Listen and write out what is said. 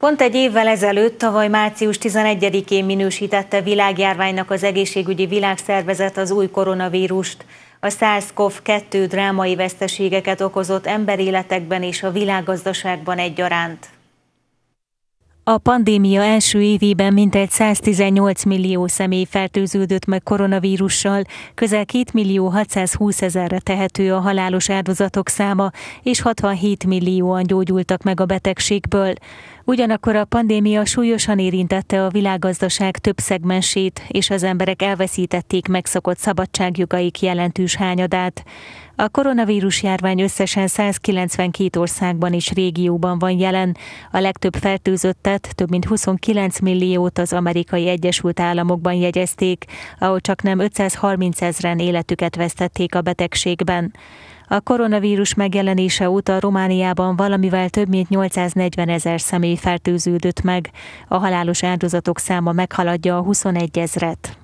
Pont egy évvel ezelőtt, tavaly március 11-én minősítette világjárványnak az egészségügyi világszervezet az új koronavírust. A SARS-CoV-2 drámai veszteségeket okozott emberéletekben és a világgazdaságban egyaránt. A pandémia első évében mintegy 118 millió személy fertőződött meg koronavírussal, közel 2 millió 620 ezerre tehető a halálos áldozatok száma, és 67 millióan gyógyultak meg a betegségből. Ugyanakkor a pandémia súlyosan érintette a világgazdaság több szegmensét, és az emberek elveszítették megszokott szabadságjukaik jelentős hányadát. A koronavírus járvány összesen 192 országban és régióban van jelen, a legtöbb fertőzöttet, több mint 29 milliót az amerikai Egyesült Államokban jegyezték, ahol csak nem 530 ezeren életüket vesztették a betegségben. A koronavírus megjelenése óta Romániában valamivel több mint 840 ezer személy fertőződött meg. A halálos áldozatok száma meghaladja a 21 ezret.